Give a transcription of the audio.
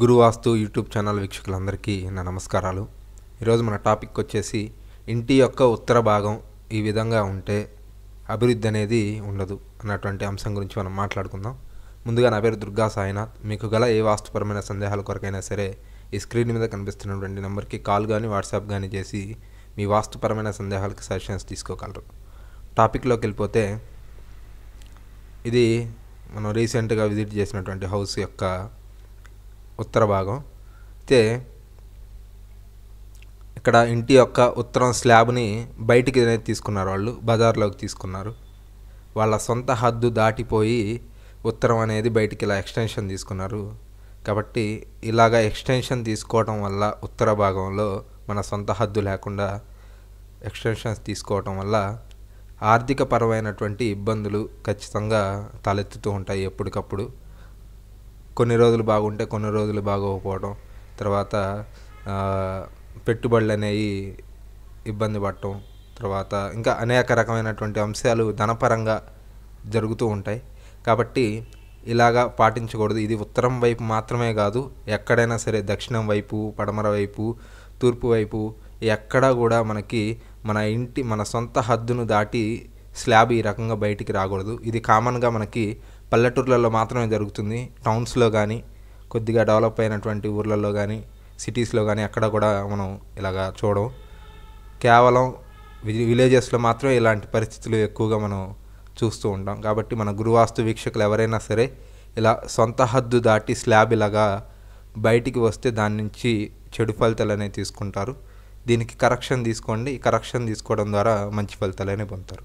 గురువాస్తు YouTube channel వీక్షకులందరికీ నా నమస్కారాలు ఈరోజు మన టాపిక్ వచ్చేసి ఇంటి యొక్క ఉత్తర భాగం ఈ విధంగా ఉంటే అభివృద్ధి అనేది ఉండదు అన్నటువంటి అంశం గురించి మనం మాట్లాడుకుందాం ముందుగా నా పేరు దుర్గా సాయినాథ్ మీకు గల ఏ వాస్తుపరమైన సందేహాల కొరకైనా సరే ఈ స్క్రీన్ మీద కనిపిస్తున్నటువంటి నెంబర్కి కాల్ కానీ వాట్సాప్ కానీ చేసి మీ వాస్తుపరమైన సందేహాలకు సజెషన్స్ తీసుకోగలరు టాపిక్లోకి వెళ్ళిపోతే ఇది మనం రీసెంట్గా విజిట్ చేసినటువంటి హౌస్ యొక్క ఉత్తర భాగం అయితే ఇక్కడ ఇంటి యొక్క ఉత్తరం స్లాబ్ని బయటికి తీసుకున్నారు వాళ్ళు బజార్లోకి తీసుకున్నారు వాళ్ళ సొంత హద్దు దాటిపోయి ఉత్తరం అనేది బయటికి ఇలా ఎక్స్టెన్షన్ తీసుకున్నారు కాబట్టి ఇలాగ ఎక్స్టెన్షన్ తీసుకోవటం వల్ల ఉత్తర భాగంలో మన సొంత హద్దు లేకుండా ఎక్స్టెన్షన్స్ తీసుకోవటం వల్ల ఆర్థికపరమైనటువంటి ఇబ్బందులు ఖచ్చితంగా తలెత్తుతూ ఉంటాయి ఎప్పటికప్పుడు కొన్ని రోజులు బాగుంటే కొన్ని రోజులు బాగోకపోవడం తర్వాత పెట్టుబడులు అనేవి ఇబ్బంది పడటం తర్వాత ఇంకా అనేక రకమైనటువంటి అంశాలు ధనపరంగా జరుగుతూ ఉంటాయి కాబట్టి ఇలాగా పాటించకూడదు ఇది ఉత్తరం వైపు మాత్రమే కాదు ఎక్కడైనా సరే దక్షిణం వైపు పడమర వైపు తూర్పు వైపు ఎక్కడా కూడా మనకి మన ఇంటి మన సొంత హద్దును దాటి స్లాబ్ ఈ రకంగా బయటికి రాకూడదు ఇది కామన్గా మనకి పల్లెటూర్లలో మాత్రమే జరుగుతుంది టౌన్స్లో కానీ కొద్దిగా డెవలప్ అయినటువంటి ఊర్లలో కానీ సిటీస్లో కానీ అక్కడ కూడా మనం ఇలాగా చూడం కేవలం విలేజెస్లో మాత్రమే ఇలాంటి పరిస్థితులు ఎక్కువగా మనం చూస్తూ ఉంటాం కాబట్టి మన గురువాస్తు వీక్షకులు ఎవరైనా సరే ఇలా సొంత హద్దు దాటి స్లాబ్ ఇలాగా బయటికి వస్తే దాని నుంచి చెడు ఫలితాలు అనేవి తీసుకుంటారు దీనికి కరెక్షన్ తీసుకోండి ఈ కరెక్షన్ తీసుకోవడం ద్వారా మంచి ఫలితాలనే పొందుతారు